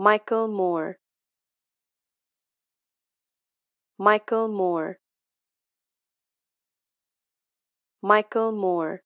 Michael Moore Michael Moore Michael Moore